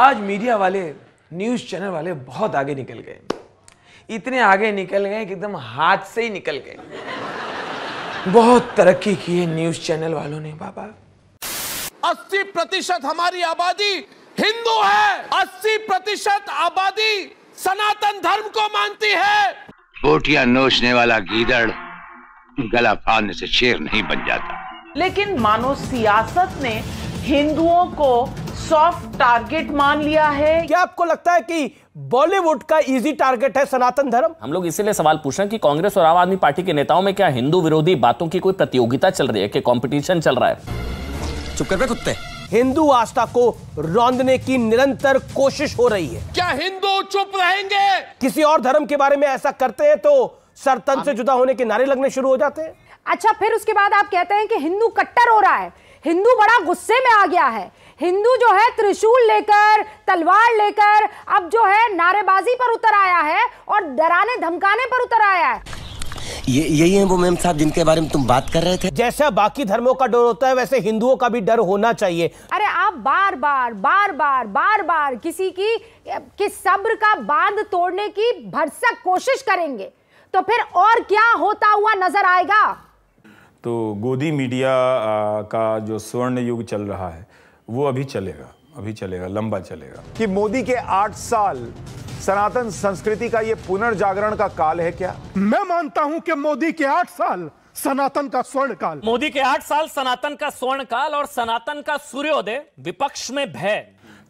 आज मीडिया वाले news channel वाले बहुत आगे निकल गए इतने आगे निकल गए कि एकदम हाथ से ही निकल गए बहुत तरक्की की है न्यूज़ चैनल वालों ने बाबा 80 प्रतिशत हमारी आबादी हिंदू है 80 प्रतिशत आबादी सनातन धर्म को मानती है बोटिया नोचने वाला गीदड़ गला फाड़ने से शेर नहीं बन जाता लेकिन मानो सियासत ने हिंदुओं को सॉफ्ट टारगेट मान लिया है क्या आपको लगता है कि बॉलीवुड का इजी टारगेट है सनातन धर्म हम लोग इसीलिए सवाल पूछ रहे हैं कि कांग्रेस और आम आदमी पार्टी के नेताओं में क्या हिंदू विरोधी बातों की कोई प्रतियोगिता चल रही है कि कंपटीशन चल रहा है चुप कर कुत्ते हिंदू आस्था को रौंदने की निरंतर कोशिश हो रही है क्या हिंदू चुप रहेंगे किसी और धर्म के बारे में ऐसा करते हैं तो सरतन से जुदा होने के नारे लगने शुरू हो जाते हैं अच्छा फिर उसके बाद आप कहते हैं कि हिंदू कट्टर हो रहा है हिंदू बड़ा गुस्से में आ गया है हिंदू जो है त्रिशूल लेकर तलवार लेकर अब जो है नारेबाजी पर उतर आया है और डराने धमकाने पर उतर आया है ये यही है वो मेम साहब जिनके बारे में तुम बात कर रहे थे जैसा बाकी धर्मों का डर होता है वैसे हिंदुओं का भी डर होना चाहिए अरे आप बार बार बार बार बार बार किसी की कि सब्र का बांध तोड़ने की भरसक कोशिश करेंगे तो फिर और क्या होता हुआ नजर आएगा तो गोदी मीडिया का जो स्वर्ण युग चल रहा है वो अभी चलेगा अभी चलेगा लंबा चलेगा कि मोदी के आठ साल सनातन संस्कृति का ये पुनर्जागरण का काल है क्या मैं मानता हूं कि मोदी के आठ साल सनातन का स्वर्ण काल मोदी के आठ साल सनातन का स्वर्ण काल और सनातन का सूर्योदय विपक्ष में भय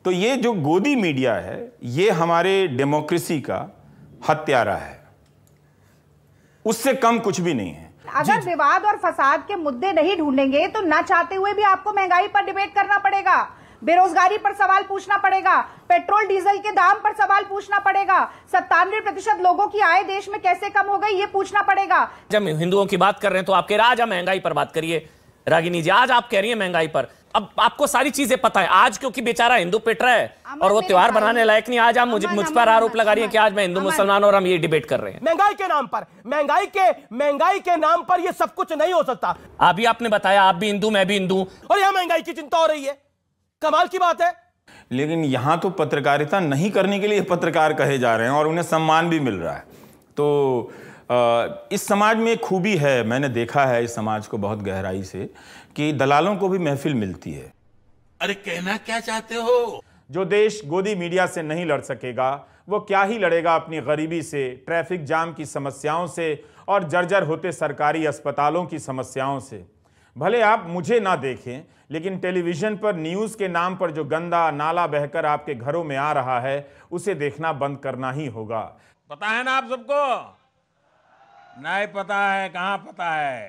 तो ये जो गोदी मीडिया है ये हमारे डेमोक्रेसी का हत्यारा है उससे कम कुछ भी नहीं है अगर विवाद और फसाद के मुद्दे नहीं ढूंढेंगे तो ना चाहते हुए भी आपको महंगाई पर डिबेट करना पड़ेगा बेरोजगारी पर सवाल पूछना पड़ेगा पेट्रोल डीजल के दाम पर सवाल पूछना पड़ेगा सत्तानवे प्रतिशत लोगों की आय देश में कैसे कम हो गई ये पूछना पड़ेगा जब हिंदुओं की बात कर रहे हैं तो आपके राजा महंगाई पर बात करिए रागिनी जी आज आप कह रही हैं महंगाई पर अब आपको सारी चीजें पता है आज क्योंकि बेचारा हिंदू पिट रहा है और वो त्योहार बनाने लायक नहीं आज आप मुझ, मुझ पर आरोप लगा रही है कि आज मैं हिंदू मुसलमान और हम ये डिबेट कर रहे हैं महंगाई के नाम पर महंगाई के महंगाई के नाम पर ये सब कुछ नहीं हो सकता अभी आपने बताया आप भी हिंदू मैं भी हिंदू और यहाँ महंगाई की चिंता हो रही है कमाल की बात है लेकिन यहाँ तो पत्रकारिता नहीं करने के लिए पत्रकार कहे जा रहे हैं और उन्हें सम्मान भी मिल रहा है तो इस समाज में खूबी है मैंने देखा है इस समाज को बहुत गहराई से कि दलालों को भी महफिल मिलती है अरे कहना क्या चाहते हो जो देश गोदी मीडिया से नहीं लड़ सकेगा वो क्या ही लड़ेगा अपनी गरीबी से ट्रैफिक जाम की समस्याओं से और जर्जर होते सरकारी अस्पतालों की समस्याओं से भले आप मुझे ना देखें लेकिन टेलीविज़न पर न्यूज़ के नाम पर जो गंदा नाला बहकर आपके घरों में आ रहा है उसे देखना बंद करना ही होगा पता है ना आप सबको नहीं पता है कहाँ पता है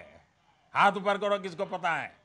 हाथ ऊपर करो किसको पता है